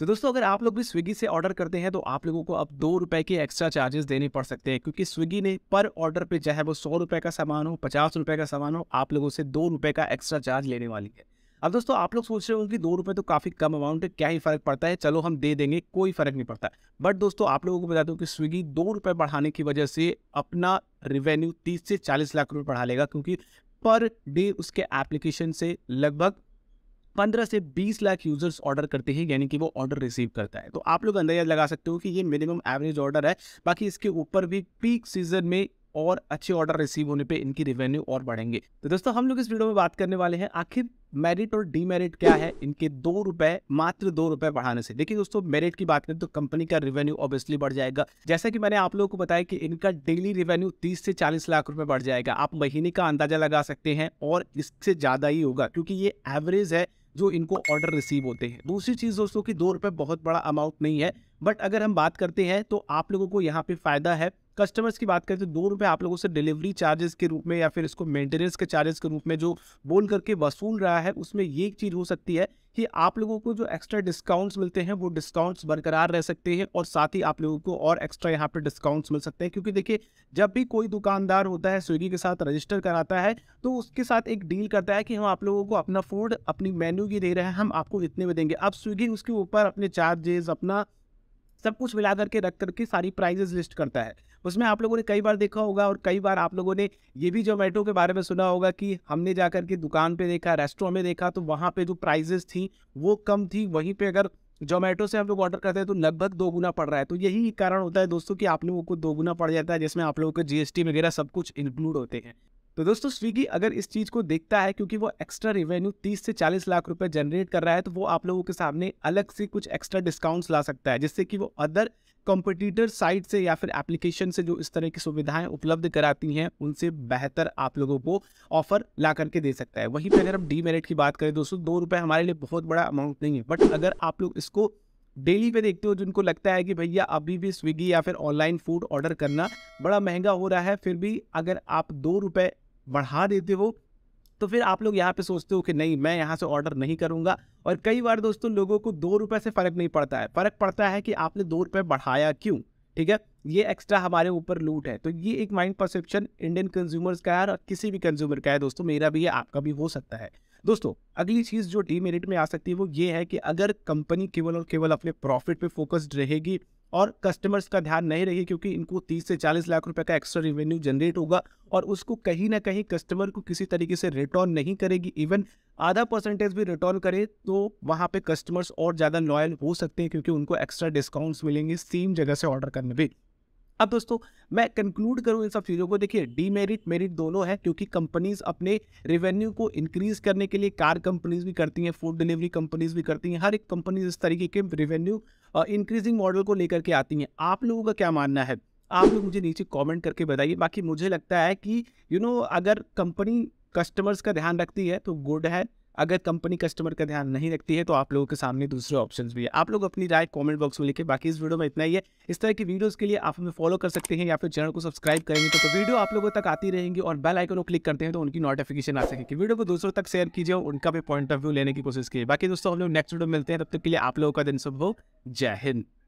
तो दोस्तों अगर आप लोग भी स्विगी से ऑर्डर करते हैं तो आप लोगों को अब दो रुपए के एक्स्ट्रा चार्जेस देने पड़ सकते हैं क्योंकि स्विगी ने पर ऑर्डर पे चाहे वो सौ रुपए का सामान हो पचास रुपए का सामान हो आप लोगों से दो रुपए का एक्स्ट्रा चार्ज लेने वाली है अब दोस्तों आप लोग सोच रहे होंगे कि दो रुपये तो काफ़ी कम अमाउंट है क्या ही फ़र्क पड़ता है चलो हम दे देंगे कोई फ़र्क नहीं पड़ता बट दोस्तों आप लोगों को बता दूँ कि स्विगी दो रुपये बढ़ाने की वजह से अपना रिवेन्यू तीस से चालीस लाख रुपये बढ़ा लेगा क्योंकि पर डे उसके एप्लीकेशन से लगभग पंद्रह से बीस लाख यूजर्स ऑर्डर करते हैं यानी कि वो ऑर्डर रिसीव करता है तो आप लोग अंदाजा लगा सकते हो कि ये मिनिमम एवरेज ऑर्डर है बाकी इसके ऊपर भी पीक सीजन में और अच्छे ऑर्डर रिसीव होने पे इनकी रिवेन्यू और बढ़ेंगे तो दोस्तों हम लोग इस वीडियो में बात करने वाले हैं आखिर मेरिट और डीमेरिट क्या है इनके दो रुपए मात्र दो रुपए बढ़ाने से देखिए दोस्तों मेरिट की बात करें तो कंपनी का रेवेन्यू ऑब्वियसली बढ़ जाएगा जैसा कि मैंने आप लोगों को बताया कि इनका डेली रेवेन्यू 30 से 40 लाख रुपए बढ़ जाएगा आप महीने का अंदाजा लगा सकते हैं और इससे ज्यादा ही होगा क्योंकि ये एवरेज है जो इनको ऑर्डर रिसीव होते हैं दूसरी चीज़ दोस्तों की दो रुपये बहुत बड़ा अमाउंट नहीं है बट अगर हम बात करते हैं तो आप लोगों को यहाँ पे फ़ायदा है कस्टमर्स की बात करें तो दो रुपये आप लोगों से डिलीवरी चार्जेस के रूप में या फिर इसको मेंटेनेंस के चार्जेस के रूप में जो बोल करके वसूल रहा है उसमें ये एक चीज़ हो सकती है कि आप लोगों को जो एक्स्ट्रा डिस्काउंट्स मिलते हैं वो डिस्काउंट्स बरकरार रह सकते हैं और साथ ही आप लोगों को और एक्स्ट्रा यहाँ पे डिस्काउंट्स मिल सकते हैं क्योंकि देखिए जब भी कोई दुकानदार होता है स्विगी के साथ रजिस्टर कराता है तो उसके साथ एक डील करता है कि हम आप लोगों को अपना फूड अपनी मेन्यू स्विगी दे रहा है हम आपको इतने में देंगे अब स्विगी उसके ऊपर अपने चार्जेस अपना सब कुछ मिला करके रख करके सारी प्राइजेस लिस्ट करता है उसमें आप लोगों ने कई बार देखा होगा और कई बार आप लोगों ने ये भी जोमेटो के बारे में सुना होगा कि हमने जा करके दुकान पे देखा रेस्टोरेंट में देखा तो वहाँ पे जो प्राइजेस थी वो कम थी वहीं पे अगर जोमेटो से हम लोग ऑर्डर करते हैं तो लगभग दो गुना पड़ रहा है तो यही कारण होता है दोस्तों कि आप लोगों को दो गुना पड़ जाता है जिसमें आप लोगों को जीएसटी वगैरह सब कुछ इंक्लूड होते हैं तो दोस्तों स्विगी अगर इस चीज़ को देखता है क्योंकि वो एक्स्ट्रा रिवेन्यू 30 से 40 लाख रुपए जनरेट कर रहा है तो वो आप लोगों के सामने अलग से कुछ एक्स्ट्रा डिस्काउंट्स ला सकता है जिससे कि वो अदर कॉम्पिटिटर साइट से या फिर एप्लीकेशन से जो इस तरह की सुविधाएं उपलब्ध कराती हैं उनसे बेहतर आप लोगों को ऑफर ला करके दे सकता है वहीं पर अगर हम डीमेरिट की बात करें दोस्तों दो रुपये हमारे लिए बहुत बड़ा अमाउंट नहीं है बट अगर आप लोग इसको डेली पे देखते हो जिनको लगता है कि भैया अभी भी स्विगी या फिर ऑनलाइन फूड ऑर्डर करना बड़ा महंगा हो रहा है फिर भी अगर आप दो रुपये बढ़ा देते हो तो फिर आप लोग यहाँ पे सोचते हो कि नहीं मैं यहाँ से ऑर्डर नहीं करूँगा और कई बार दोस्तों लोगों को दो रुपये से फ़र्क नहीं पड़ता है फ़र्क पड़ता है कि आपने दो रुपये बढ़ाया क्यों ठीक है ये एक्स्ट्रा हमारे ऊपर लूट है तो ये एक माइंड परसेप्शन इंडियन कंज्यूमर्स का है और किसी भी कंज्यूमर का है दोस्तों मेरा भी है आपका भी हो सकता है दोस्तों अगली चीज़ जो डीमेरिट में आ सकती है वो ये है कि अगर कंपनी केवल और केवल अपने प्रॉफिट पे फोकस्ड रहेगी और कस्टमर्स का ध्यान नहीं रहेगी क्योंकि इनको 30 से 40 लाख रुपए का एक्स्ट्रा रेवेन्यू जनरेट होगा और उसको कहीं ना कहीं कस्टमर को किसी तरीके से रिटर्न नहीं करेगी इवन आधा परसेंटेज भी रिटर्न करे तो वहाँ पे कस्टमर्स और ज़्यादा लॉयल हो सकते हैं क्योंकि उनको एक्स्ट्रा डिस्काउंट्स मिलेंगे सेम जगह से ऑर्डर करने पर अब दोस्तों मैं कंक्लूड करूँ इन सब चीज़ों को देखिए डीमेरिट मेरिट दोनों है क्योंकि कंपनीज अपने रेवेन्यू को इंक्रीज करने के लिए कार कंपनीज भी करती हैं फूड डिलीवरी कंपनीज भी करती हैं हर एक कंपनीज इस तरीके के रेवेन्यू इंक्रीजिंग मॉडल को लेकर के आती हैं आप लोगों का क्या मानना है आप लोग मुझे नीचे कॉमेंट करके बताइए बाकी मुझे लगता है कि यू you नो know, अगर कंपनी कस्टमर्स का ध्यान रखती है तो गुड है अगर कंपनी कस्टमर का ध्यान नहीं रखती है तो आप लोगों के सामने दूसरे ऑप्शन भी है आप लोग अपनी राय कॉमेंट बॉक्स में लिखे बाकी इस वीडियो में इतना ही है इस तरह की वीडियोज़ के लिए आप हमें फॉलो कर सकते हैं या फिर चैनल को सब्सक्राइब करेंगे तो, वीडियो आप लोगों तक आती रहेंगी और बेल आइकन को क्लिक करते हैं तो उनकी नोटिफिकेशन आ सके वीडियो को दूसरों तक शेयर कीजिए और उनका भी पॉइंट ऑफ व्यू लेने की कोशिश कीजिए बाकी दोस्तों हम लोग नेक्स्ट वीडियो मिलते हैं तब तक के लिए आप लोगों का दिन शुभ हो जय हिंद